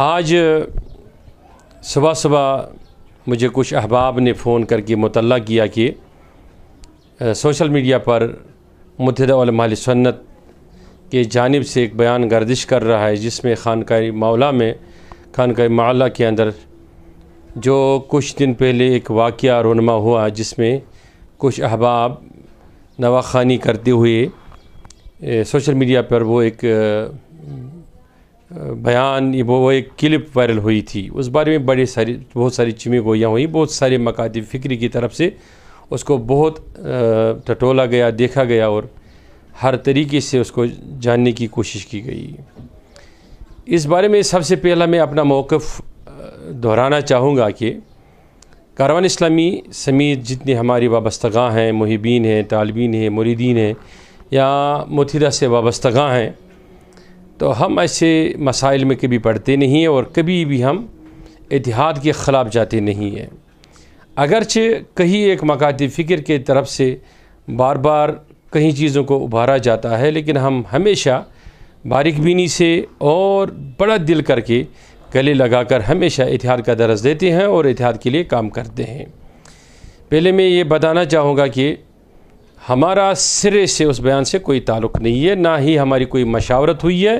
आज सुबह सुबह मुझे कुछ अहबाब ने फ़ोन करके मुतल किया कि सोशल मीडिया पर सन्नत के जानब से एक बयान गर्दिश कर रहा है जिसमें खानकारी मौला में खानकारी मौला के अंदर जो कुछ दिन पहले एक वाक़ रोनमा हुआ जिसमें कुछ अहबाब नवाखानी करते हुए सोशल मीडिया पर वो एक बयान ये वो, वो एक क्लिप वायरल हुई थी उस बारे में बड़ी सारी बहुत सारी चिमी गोयाँ हुई बहुत सारे मकाद फ़िक्री की तरफ से उसको बहुत टटोला गया देखा गया और हर तरीके से उसको जानने की कोशिश की गई इस बारे में सबसे पहला मैं अपना मौक़ दोहराना चाहूँगा कि कारवान इस्लामी समीत जितने हमारी वाबस्तगा हैं मुहिबीन हैं तालबीन हैं मुरीदीन हैं या मुथिरा से वाबस्तगा हैं तो हम ऐसे मसाइल में कभी पढ़ते नहीं हैं और कभी भी हम इतिहाद के ख़िलाफ़ जाते नहीं हैं अगरचे कहीं एक मकाती फ़िक्र के तरफ से बार बार कहीं चीज़ों को उभारा जाता है लेकिन हम हमेशा बारिक बीनी से और बड़ा दिल करके गले लगाकर हमेशा इतिहाद का दर्ज देते हैं और इतिहाद के लिए काम करते हैं पहले मैं ये बताना चाहूँगा कि हमारा सिरे से उस बयान से कोई ताल्लुक़ नहीं है ना ही हमारी कोई मशावरत हुई है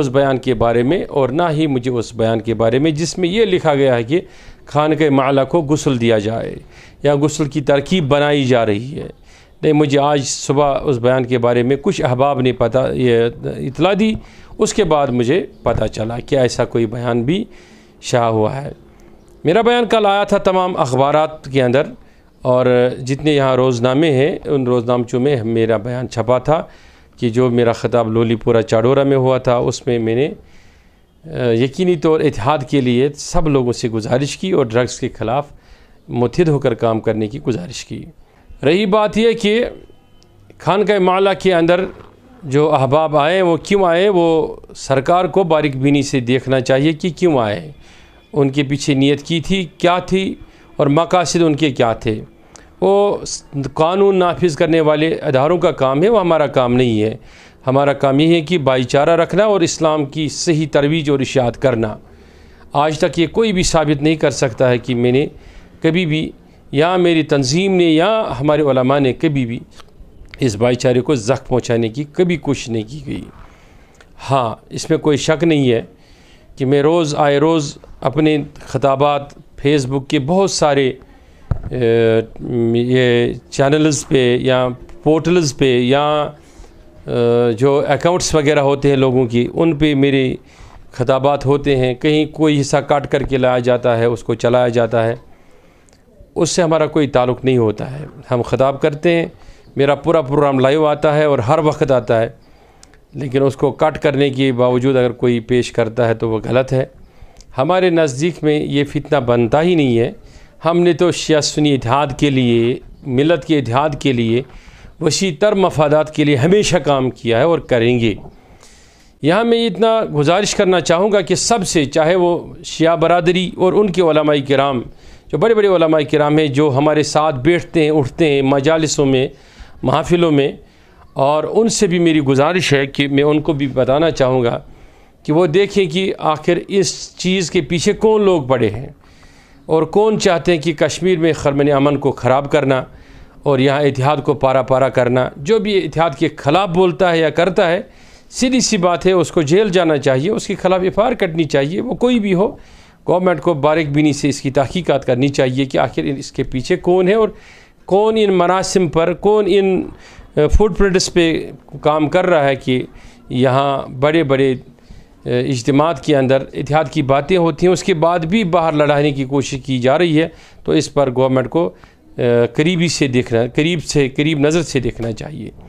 उस बयान के बारे में और ना ही मुझे उस बयान के बारे में जिसमें यह लिखा गया है कि खान के माला को गसल दिया जाए या गसल की तरकीब बनाई जा रही है नहीं मुझे आज सुबह उस बयान के बारे में कुछ अहबाब ने पता ये इतला दी उसके बाद मुझे पता चला कि ऐसा कोई बयान भी शाह हुआ है मेरा बयान कल आया था तमाम अखबार के अंदर और जितने यहाँ रोज़नामे हैं उन रोज़नामचों में मेरा बयान छपा था कि जो मेरा ख़िताब लोलीपुरा चाडोरा में हुआ था उसमें मैंने यकीनी तौर इतिहाद के लिए सब लोगों से गुजारिश की और ड्रग्स के ख़िलाफ़ मुतहद होकर काम करने की गुजारिश की रही बात यह कि खान का माला के अंदर जो अहबाब आए वो क्यों आए वो सरकार को बारिक बीनी से देखना चाहिए कि क्यों आए उनके पीछे नीयत की थी क्या थी और मकासद उनके क्या थे वो कानून नाफिज करने वाले अदारों का काम है वो हमारा काम नहीं है हमारा काम ये है कि भाईचारा रखना और इस्लाम की सही तरवीज और इशात करना आज तक ये कोई भी साबित नहीं कर सकता है कि मैंने कभी भी या मेरी तंजीम ने या हमारे ओलमा ने कभी भी इस भाईचारे को ज़ख्म पहुँचाने की कभी कोशिश नहीं की गई हाँ इसमें कोई शक नहीं है कि मैं रोज़ आए रोज़ अपने खताबात फेसबुक के बहुत सारे ये चैनल्स पे या पोर्टल्स पे या जो अकाउंट्स वगैरह होते हैं लोगों की उन पे मेरी खताबात होते हैं कहीं कोई हिस्सा काट करके लाया जाता है उसको चलाया जाता है उससे हमारा कोई ताल्लुक़ नहीं होता है हम खताब करते हैं मेरा पूरा प्रोग्राम लाइव आता है और हर वक्त आता है लेकिन उसको काट करने के बावजूद अगर कोई पेश करता है तो वह गलत है हमारे नज़दीक में ये फितना बनता ही नहीं है हमने तो शियासनी इतिहाद के लिए मिलत के इतिहाद के लिए वसी तर मफादात के लिए हमेशा काम किया है और करेंगे यहाँ मैं इतना गुजारिश करना चाहूँगा कि सबसे चाहे वो शिया बरदरी और उनके वलमाई कराम जो बड़े बड़े वलमाई कराम हैं जो हमारे साथ बैठते हैं उठते हैं मजालसों में महाफिलों में और उनसे भी मेरी गुजारिश है कि मैं उनको भी बताना चाहूँगा कि वो देखें कि आखिर इस चीज़ के पीछे कौन लोग पड़े हैं और कौन चाहते हैं कि कश्मीर में खरमन अमन को ख़राब करना और यहाँ इतिहाद को पारा पारा करना जो भी इतिहाद के ख़िलाफ़ बोलता है या करता है सीधी सी बात है उसको जेल जाना चाहिए उसके ख़िलाफ़ एफ आई कटनी चाहिए वो कोई भी हो गवर्नमेंट को बारिक बीनी से इसकी तहकीक़त करनी चाहिए कि आखिर इसके पीछे कौन है और कौन इन मनासिम पर कौन इन फूड प्रोडक्ट्स पे काम कर रहा है कि यहाँ बड़े बड़े इजतम के अंदर एहतियात की बातें होती हैं उसके बाद भी बाहर लड़ाने की कोशिश की जा रही है तो इस पर गवर्नमेंट को करीबी से देखना करीब से करीब नज़र से देखना चाहिए